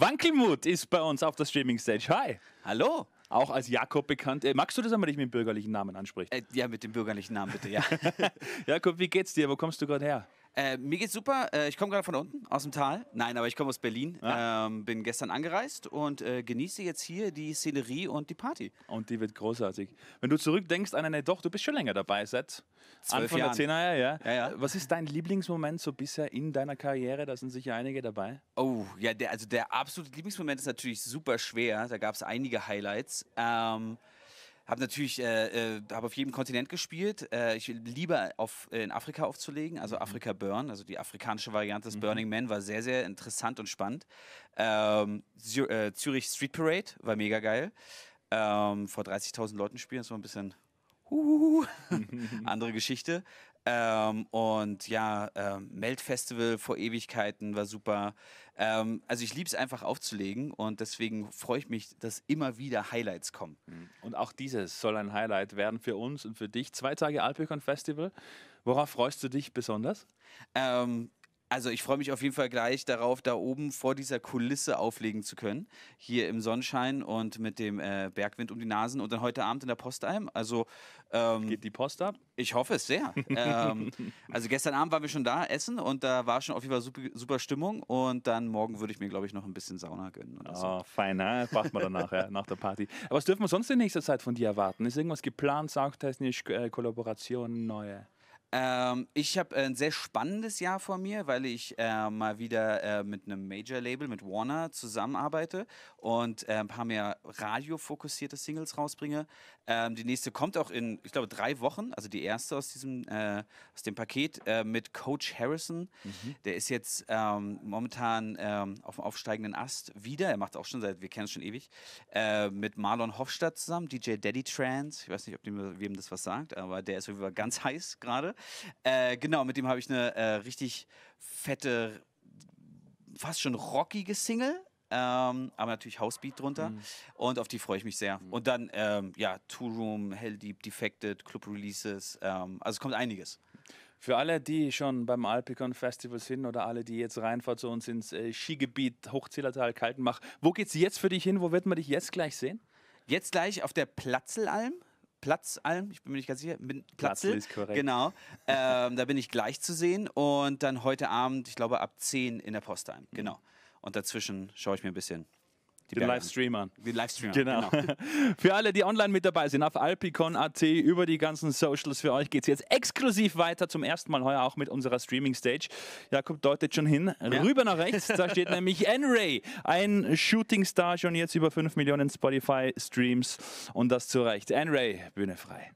Wankelmut ist bei uns auf der Streaming Stage. Hi. Hallo. Auch als Jakob bekannt. Äh, magst du das, wenn man dich mit dem bürgerlichen Namen anspricht? Äh, ja, mit dem bürgerlichen Namen bitte, ja. Jakob, wie geht's dir? Wo kommst du gerade her? Äh, mir geht's super. Äh, ich komme gerade von unten, aus dem Tal. Nein, aber ich komme aus Berlin. Ja. Ähm, bin gestern angereist und äh, genieße jetzt hier die Szenerie und die Party. Und die wird großartig. Wenn du zurückdenkst an eine doch, du bist schon länger dabei seit Anfang der 10er, ja. Ja, ja. Was ist dein Lieblingsmoment so bisher in deiner Karriere? Da sind sicher einige dabei. Oh, ja, der, also der absolute Lieblingsmoment ist natürlich super schwer. Da gab es einige Highlights. Ähm, habe natürlich, äh, äh, habe auf jedem Kontinent gespielt. Äh, ich liebe auf, äh, in Afrika aufzulegen, also mhm. Afrika Burn, also die afrikanische Variante des mhm. Burning Man war sehr, sehr interessant und spannend. Ähm, äh, Zürich Street Parade war mega geil. Ähm, vor 30.000 Leuten spielen, das war ein bisschen andere Geschichte. Ähm, und ja, ähm, melt vor Ewigkeiten war super. Ähm, also ich liebe es einfach aufzulegen und deswegen freue ich mich, dass immer wieder Highlights kommen. Mhm. Und auch dieses soll ein Highlight werden für uns und für dich. Zwei Tage Alpecon Festival. Worauf freust du dich besonders? Ähm, also ich freue mich auf jeden Fall gleich darauf, da oben vor dieser Kulisse auflegen zu können. Hier im Sonnenschein und mit dem äh, Bergwind um die Nasen und dann heute Abend in der Postalm. Also ähm, geht die Post ab? Ich hoffe es sehr. ähm, also gestern Abend waren wir schon da, essen und da war schon auf jeden Fall super, super Stimmung. Und dann morgen würde ich mir, glaube ich, noch ein bisschen Sauna gönnen. Oder oh, so. Ah, fein, ne? macht man danach, ja, nach der Party. Aber was dürfen wir sonst in nächster Zeit von dir erwarten? Ist irgendwas geplant, soundtechnisch, äh, Kollaboration, neue? Ähm, ich habe äh, ein sehr spannendes Jahr vor mir, weil ich äh, mal wieder äh, mit einem Major-Label, mit Warner, zusammenarbeite und äh, ein paar mehr radiofokussierte Singles rausbringe. Ähm, die nächste kommt auch in, ich glaube, drei Wochen, also die erste aus diesem äh, aus dem Paket äh, mit Coach Harrison. Mhm. Der ist jetzt ähm, momentan ähm, auf dem aufsteigenden Ast wieder. Er macht auch schon seit, wir kennen es schon ewig, mit Marlon Hofstadt zusammen, DJ Daddy Trans. Ich weiß nicht, ob dem, wem das was sagt, aber der ist ganz heiß gerade. Äh, genau, mit dem habe ich eine äh, richtig fette, fast schon rockige Single. Ähm, aber natürlich Housebeat drunter. Mhm. Und auf die freue ich mich sehr. Mhm. Und dann, ähm, ja, Two Room, Hell Deep, Defected, Club Releases. Ähm, also es kommt einiges. Für alle, die schon beim Alpicon Festival sind oder alle, die jetzt reinfahren zu uns ins äh, Skigebiet Hochzählertal Kaltenmach, wo geht's jetzt für dich hin? Wo wird man dich jetzt gleich sehen? Jetzt gleich auf der Platzelalm Platzalm, ich bin mir nicht ganz sicher, Platzl, ist korrekt. genau. Ähm, da bin ich gleich zu sehen und dann heute Abend, ich glaube ab 10 in der Postheim, mhm. genau. Und dazwischen schaue ich mir ein bisschen die den Livestreamern. Den Livestreamern. Genau. genau. für alle, die online mit dabei sind, auf alpicon.at, über die ganzen Socials für euch geht es jetzt exklusiv weiter. Zum ersten Mal heuer auch mit unserer Streaming-Stage. Jakob deutet schon hin. Ja. Rüber nach rechts, da steht nämlich N-Ray, ein Shooting-Star, schon jetzt über 5 Millionen Spotify-Streams und das zu Recht. N-Ray, Bühne frei.